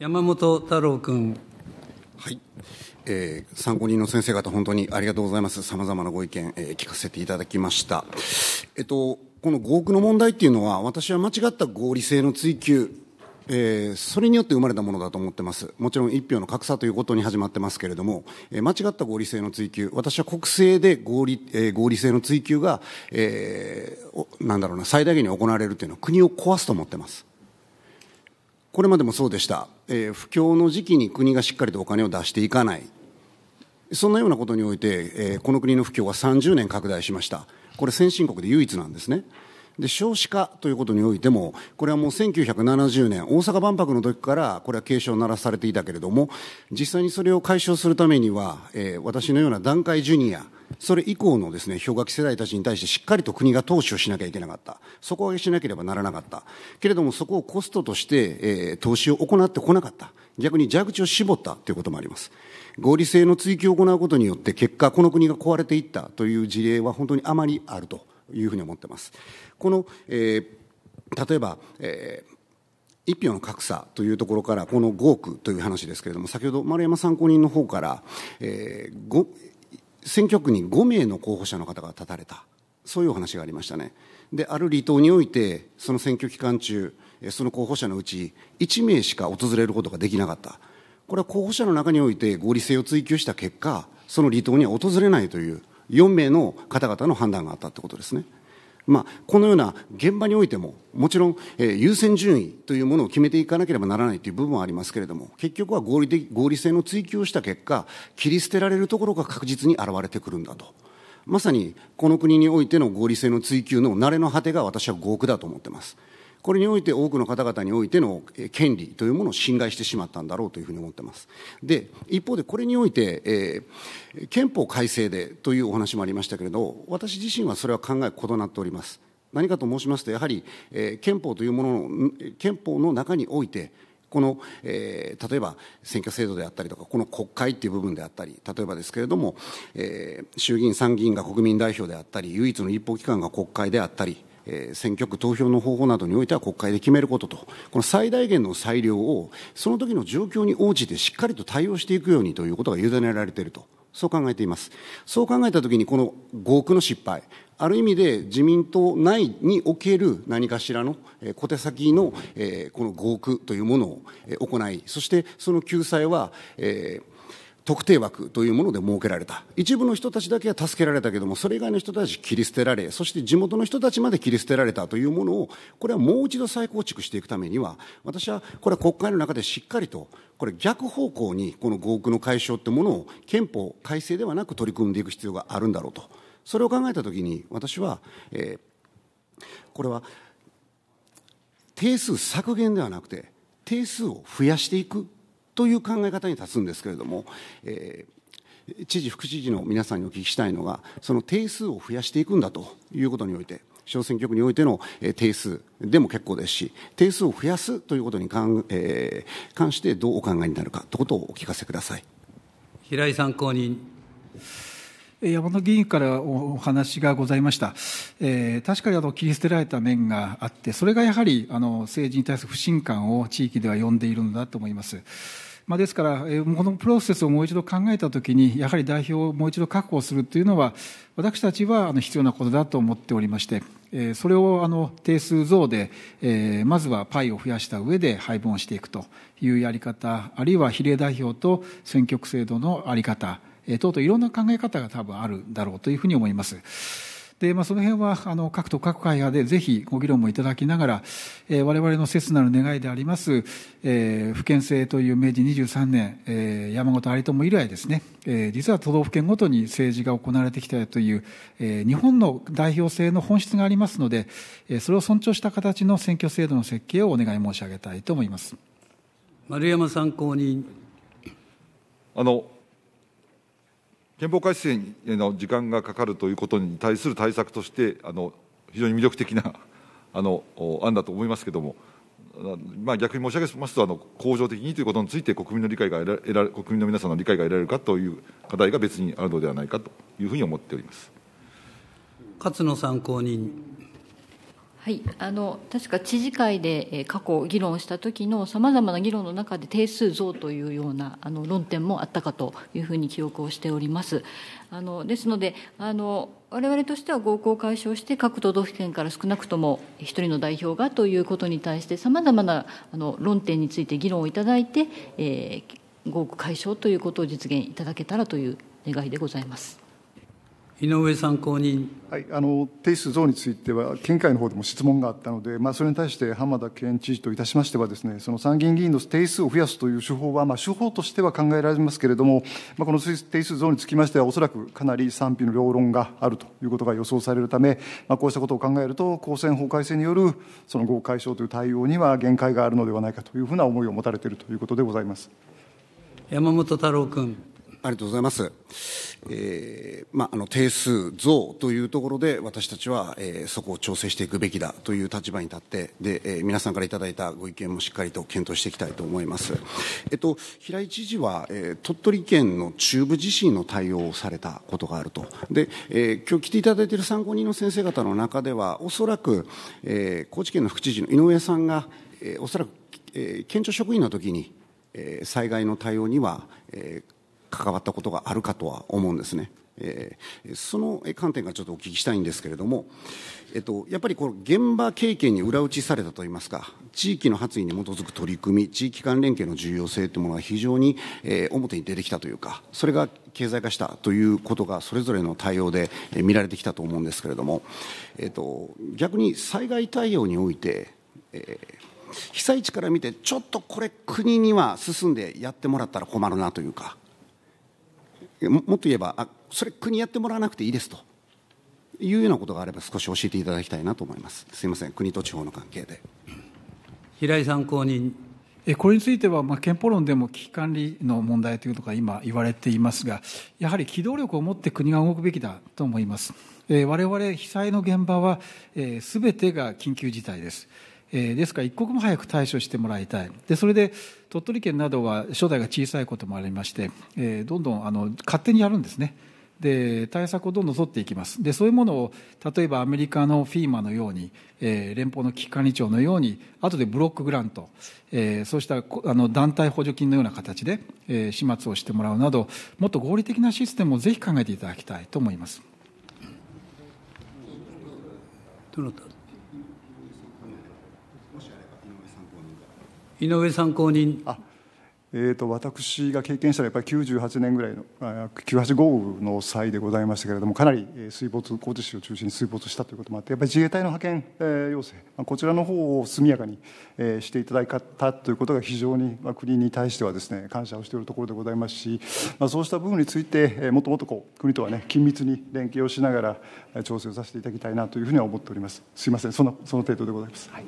山本太郎君。はい。えー、参考人の先生方、本当にありがとうございます。様々なご意見、えー、聞かせていただきました。えっと、この合区の問題っていうのは、私は間違った合理性の追求、えー、それによって生まれたものだと思ってます。もちろん一票の格差ということに始まってますけれども、えー、間違った合理性の追求、私は国政で合理、えー、合理性の追求が、えー、なんだろうな、最大限に行われるというのは国を壊すと思ってます。これまでもそうでした、えー、不況の時期に国がしっかりとお金を出していかない、そんなようなことにおいて、えー、この国の不況は30年拡大しました、これ、先進国で唯一なんですね。で少子化ということにおいても、これはもう1970年、大阪万博の時から、これは警鐘を鳴らされていたけれども、実際にそれを解消するためには、えー、私のような団塊ジュニア、それ以降のですね、氷河期世代たちに対してしっかりと国が投資をしなきゃいけなかった。底上げしなければならなかった。けれどもそこをコストとして、えー、投資を行ってこなかった。逆に蛇口を絞ったということもあります。合理性の追求を行うことによって結果、この国が壊れていったという事例は本当にあまりあるというふうに思ってます。この、えー、例えば、えー一票の格差というところから、この5億という話ですけれども、先ほど丸山参考人の方から、え選挙区に5名の候補者の方が立たれた、そういうお話がありましたね。で、ある離島において、その選挙期間中、その候補者のうち1名しか訪れることができなかった。これは候補者の中において合理性を追求した結果、その離島には訪れないという4名の方々の判断があったということですね。まあ、このような現場においても、もちろん、えー、優先順位というものを決めていかなければならないという部分はありますけれども、結局は合理的合理性の追求をした結果、切り捨てられるところが確実に現れてくるんだと。まさにこの国においての合理性の追求の慣れの果てが私は合区だと思っています。これにおいて多くの方々においての権利というものを侵害してしまったんだろうというふうに思ってます。で、一方でこれにおいて、えー、憲法改正でというお話もありましたけれど、私自身はそれは考え異なっております。何かと申しますと、やはり、えー、憲法というものの、憲法の中において、この、えー、例えば選挙制度であったりとか、この国会っていう部分であったり、例えばですけれども、えー、衆議院、参議院が国民代表であったり、唯一の立法機関が国会であったり、え選挙区投票の方法などにおいては国会で決めることと、この最大限の裁量を、その時の状況に応じてしっかりと対応していくようにということが委ねられていると、そう考えています。そう考えたときに、この5区の失敗、ある意味で自民党内における何かしらの小手先の、えこの合区というものを行い、そしてその救済は、えー特定枠というもので設けられた一部の人たちだけは助けられたけどもそれ以外の人たち切り捨てられそして地元の人たちまで切り捨てられたというものをこれはもう一度再構築していくためには私はこれは国会の中でしっかりとこれ逆方向にこの合区の解消というものを憲法改正ではなく取り組んでいく必要があるんだろうとそれを考えたときに私は、えー、これは定数削減ではなくて定数を増やしていくという考え方に立つんですけれども、えー知事、副知事の皆さんにお聞きしたいのが、その定数を増やしていくんだということにおいて、小選挙区においての定数でも結構ですし、定数を増やすということに関,、えー、関してどうお考えになるかということをお聞かせください平井参考人。山田議員からお話がございました、えー、確かにあの切り捨てられた面があって、それがやはりあの政治に対する不信感を地域では呼んでいるんだと思います。まあ、ですから、このプロセスをもう一度考えたときに、やはり代表をもう一度確保するというのは、私たちは必要なことだと思っておりまして、それをあの定数増で、まずはパイを増やした上で配分をしていくというやり方、あるいは比例代表と選挙区制度のあり方、等々いろんな考え方が多分あるだろうというふうに思います。で、まあ、その辺はあの各党、各会派でぜひご議論もいただきながら、えー、我々の切なる願いであります、えー、府県制という明治23年、えー、山本有朋以来ですね、えー、実は都道府県ごとに政治が行われてきたという、えー、日本の代表制の本質がありますので、えー、それを尊重した形の選挙制度の設計をお願い申し上げたいと思います。丸山参考人あの憲法改正への時間がかかるということに対する対策として、あの非常に魅力的な あの案だと思いますけれども、まあ、逆に申し上げますとあの、恒常的にということについて国民の理解が得られ、国民の皆さんの理解が得られるかという課題が別にあるのではないかというふうに思っております勝野参考人。はい、あの確か知事会で過去議論した時のさまざまな議論の中で定数増というようなあの論点もあったかというふうに記憶をしております。あのですのであの我々としては合行解消して各都道府県から少なくとも1人の代表がということに対してさまざまなあの論点について議論をいただいて、えー、合区解消ということを実現いただけたらという願いでございます。井上参考人。はい、あの定数増については、県会の方でも質問があったので、まあ、それに対して浜田県知事といたしましてはです、ね、その参議院議員の定数を増やすという手法は、まあ、手法としては考えられますけれども、まあ、この定数増につきましては、おそらくかなり賛否の両論があるということが予想されるため、まあ、こうしたことを考えると、公選法改正によるその合解消という対応には限界があるのではないかというふうな思いを持たれているということでございます。山本太郎君。ありがとうございます。えー、まあ、あの、定数増というところで、私たちは、えー、そこを調整していくべきだという立場に立って、で、えー、皆さんからいただいたご意見もしっかりと検討していきたいと思います。えっと、平井知事は、えー、鳥取県の中部地震の対応をされたことがあると。で、えー、今日来ていただいている参考人の先生方の中では、おそらく、えー、高知県の副知事の井上さんが、えー、おそらく、えー、県庁職員の時に、えー、災害の対応には、えー関わったことがあるかとは思うんですね。えー、その観点からちょっとお聞きしたいんですけれども、えっと、やっぱりこの現場経験に裏打ちされたといいますか、地域の発意に基づく取り組み、地域間連携の重要性というものが非常に、えー、表に出てきたというか、それが経済化したということが、それぞれの対応で見られてきたと思うんですけれども、えっと、逆に災害対応において、えー、被災地から見て、ちょっとこれ、国には進んでやってもらったら困るなというか。もっと言えばあそれ国やってもらわなくていいですというようなことがあれば少し教えていただきたいなと思いますすみません国と地方の関係で平井参考人これについては、憲法論でも危機管理の問題というのが今言われていますがやはり機動力を持って国が動くべきだと思います、我々被災の現場はすべ、てが緊急事態ですですから一刻も早く対処してもらいたいでそれで鳥取県などは初代が小さいこともありまして、どんどんあの勝手にやるんですねで対策をどんどん取っていきますでそういうものを例えばアメリカの FEMA のように、えー、連邦の危機管理庁のように後でブロックグラント、えー、そうしたあの団体補助金のような形で、えー、始末をしてもらうなどもっと合理的なシステムをぜひ考えていただきたいと思います。どなた井上参考人。えーと、私が経験したのはやっぱり98年ぐらいの98豪雨の際でございましたけれどもかなり水没高知市を中心に水没したということもあってやっぱり自衛隊の派遣、えー、要請こちらの方を速やかに、えー、していただいたということが非常に、まあ、国に対してはですね感謝をしているところでございますし、まあ、そうした部分について、えー、もっともっとこう国とはね緊密に連携をしながら調整をさせていただきたいなというふうには思っておりますすいませんそのその程度でございます。はい